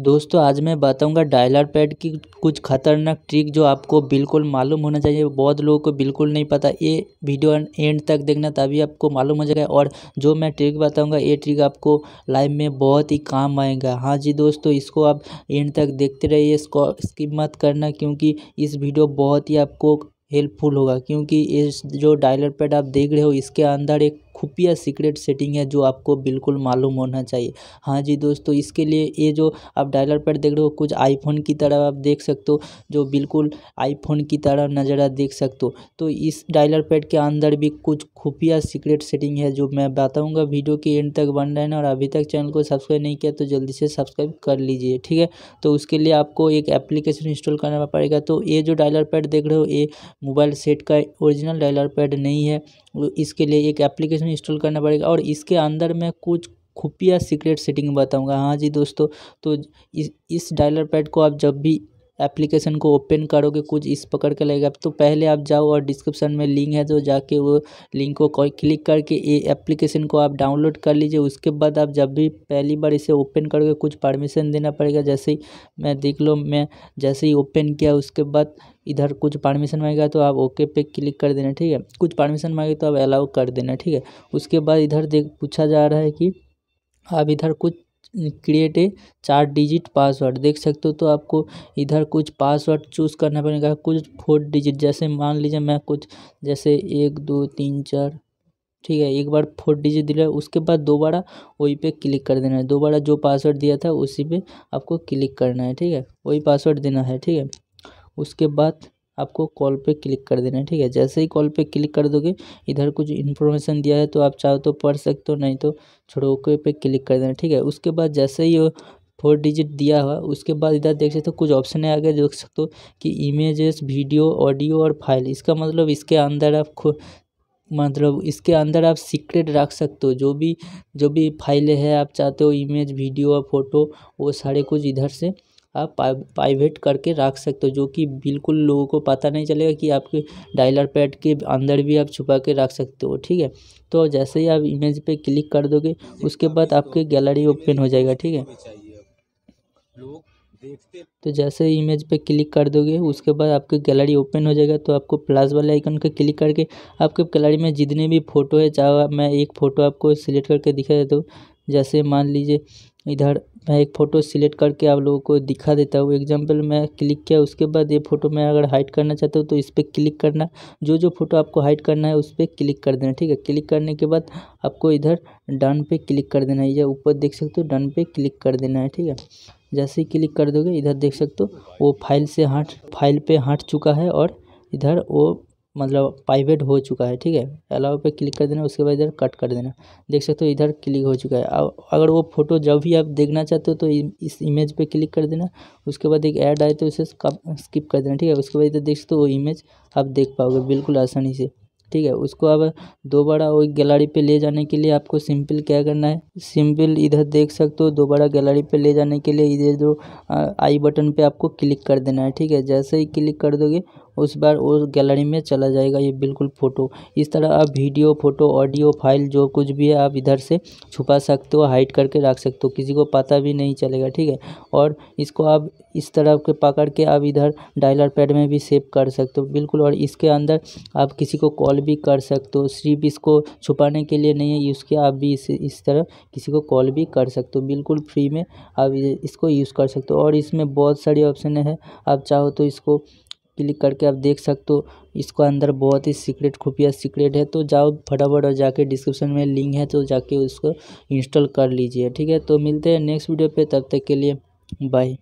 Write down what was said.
दोस्तों आज मैं बताऊंगा डायलर पैड की कुछ खतरनाक ट्रिक जो आपको बिल्कुल मालूम होना चाहिए बहुत लोगों को बिल्कुल नहीं पता ये वीडियो एंड तक देखना तभी आपको मालूम हो जाएगा और जो मैं ट्रिक बताऊंगा ये ट्रिक आपको लाइफ में बहुत ही काम आएगा हाँ जी दोस्तों इसको आप एंड तक देखते रहिए इसको स्किप मत करना क्योंकि इस वीडियो बहुत ही आपको हेल्पफुल होगा क्योंकि इस जो डायलर पैड आप देख रहे हो इसके अंदर एक खुफिया सीक्रेट सेटिंग है जो आपको बिल्कुल मालूम होना चाहिए हाँ जी दोस्तों इसके लिए ये जो आप डायलर पैड देख रहे हो कुछ आईफोन की तरह आप देख सकते हो जो बिल्कुल आईफोन की तरह नज़रा देख सकते हो तो इस डायलर पैड के अंदर भी कुछ खुफिया सीक्रेट सेटिंग है जो मैं बताऊँगा वीडियो के एंड तक बन रहे हैं और अभी तक चैनल को सब्सक्राइब नहीं किया तो जल्दी से सब्सक्राइब कर लीजिए ठीक है तो उसके लिए आपको एक एप्लीकेशन इंस्टॉल करना पड़ेगा तो ये जो डायलर पैड देख रहे हो ये मोबाइल सेट का ओरिजिनल डायलर पैड नहीं है इसके लिए एक एप्लीकेशन इंस्टॉल करना पड़ेगा और इसके अंदर मैं कुछ खुफिया सीक्रेट सेटिंग बताऊंगा हाँ जी दोस्तों तो इस इस डायलर पैड को आप जब भी एप्लीकेशन को ओपन करोगे कुछ इस पकड़ के लगेगा तो पहले आप जाओ और डिस्क्रिप्शन में लिंक है तो जाके वो लिंक को क्लिक करके ये एप्लीकेशन को आप डाउनलोड कर लीजिए उसके बाद आप जब भी पहली बार इसे ओपन करोगे कुछ परमिशन देना पड़ेगा जैसे ही मैं देख लो मैं जैसे ही ओपन किया उसके बाद इधर कुछ परमिशन मांगेगा तो आप ओके पे क्लिक कर देना ठीक है कुछ परमिशन मांगे तो आप अलाउ कर देना ठीक है उसके बाद इधर देख पूछा जा रहा है कि आप इधर कुछ क्रिएट ए चार डिजिट पासवर्ड देख सकते हो तो आपको इधर कुछ पासवर्ड चूज़ करना पड़ेगा कुछ फोर डिजिट जैसे मान लीजिए मैं कुछ जैसे एक दो तीन चार ठीक है एक बार फोर डिजिट दिला उसके बाद दोबारा वही पे क्लिक कर देना है दोबारा जो पासवर्ड दिया था उसी पे आपको क्लिक करना है ठीक है वही पासवर्ड देना है ठीक है उसके बाद आपको कॉल पे क्लिक कर देना है ठीक है जैसे ही कॉल पे क्लिक कर दोगे इधर कुछ इन्फॉर्मेशन दिया है तो आप चाहो तो पढ़ सकते हो नहीं तो छोड़ो ओके पे क्लिक कर देना ठीक है उसके बाद जैसे ही फोर डिजिट दिया हुआ उसके बाद इधर देख सकते हो कुछ ऑप्शन है आगे देख सकते हो कि इमेजेस वीडियो ऑडियो और फाइल इसका मतलब इसके अंदर आप खो मतलब इसके अंदर आप सीक्रेट रख सकते हो जो भी जो भी फाइलें हैं आप चाहते हो इमेज वीडियो और फोटो वो सारे कुछ इधर से आप प्राइवेट करके रख सकते हो जो कि बिल्कुल लोगों को पता नहीं चलेगा कि आपके डायलर पैड के अंदर भी आप छुपा के रख सकते हो ठीक है तो जैसे ही आप इमेज पे क्लिक कर दोगे उसके बाद आपके गैलरी ओपन हो जाएगा ठीक है तो जैसे इमेज पे क्लिक कर दोगे उसके बाद आपकी गैलरी ओपन हो जाएगा तो आपको प्लस वाले आइकन का क्लिक करके आपके गैलरी में जितने भी फ़ोटो है चाहे मैं एक फ़ोटो आपको सिलेक्ट करके दिखा देता हूँ जैसे मान लीजिए इधर मैं एक फ़ोटो सिलेक्ट करके आप लोगों को दिखा देता हूँ एग्जांपल मैं क्लिक किया उसके बाद ये फ़ोटो मैं अगर हाइड करना चाहता हूँ तो इस पर क्लिक करना जो जो फ़ोटो आपको हाइड करना है उस पर क्लिक कर देना ठीक है क्लिक करने के बाद आपको इधर डन पे क्लिक कर देना है या ऊपर देख सकते हो डन पे क्लिक कर देना है ठीक है जैसे ही क्लिक कर दोगे इधर देख सकते हो वो फाइल से हट फाइल पर हट चुका है और इधर वो मतलब प्राइवेट हो चुका है ठीक है अलाउ पे क्लिक कर देना उसके बाद इधर कट कर देना देख सकते हो इधर क्लिक हो चुका है अब अगर वो फोटो जब भी आप देखना चाहते हो तो इस इमेज पे क्लिक कर देना उसके बाद एक ऐड आए तो उसे स्किप कर देना ठीक है उसके बाद इधर देख सकते हो वो इमेज आप देख पाओगे बिल्कुल आसानी से ठीक है उसको अब दोबारा वही गैलरी पे ले जाने के लिए आपको सिंपल क्या करना है सिंपल इधर देख सकते हो दोबारा गैलरी पे ले जाने के लिए इधर जो आई बटन पे आपको क्लिक कर देना है ठीक है जैसे ही क्लिक कर दोगे उस बार वो गैलरी में चला जाएगा ये बिल्कुल फ़ोटो इस तरह आप वीडियो फ़ोटो ऑडियो फाइल जो कुछ भी है आप इधर से छुपा सकते हो हाइड करके रख सकते हो किसी को पता भी नहीं चलेगा ठीक है और इसको आप इस तरह के पकड़ के आप इधर डायलर पैड में भी सेव कर सकते हो बिल्कुल और इसके अंदर आप किसी को कॉल भी कर सकते हो सिर्फ इसको छुपाने के लिए नहीं है यूज़ किया आप भी इस इस तरह किसी को कॉल भी कर सकते हो बिल्कुल फ्री में आप इसको यूज़ कर सकते हो और इसमें बहुत सारी ऑप्शन है आप चाहो तो इसको क्लिक करके आप देख सकते हो इसका अंदर बहुत ही सीक्रेट खुफिया सीक्रेट है तो जाओ फटाफट और जाके डिस्क्रिप्शन में लिंक है तो जाके उसको इंस्टॉल कर लीजिए ठीक है तो मिलते हैं नेक्स्ट वीडियो पे तब तक के लिए बाय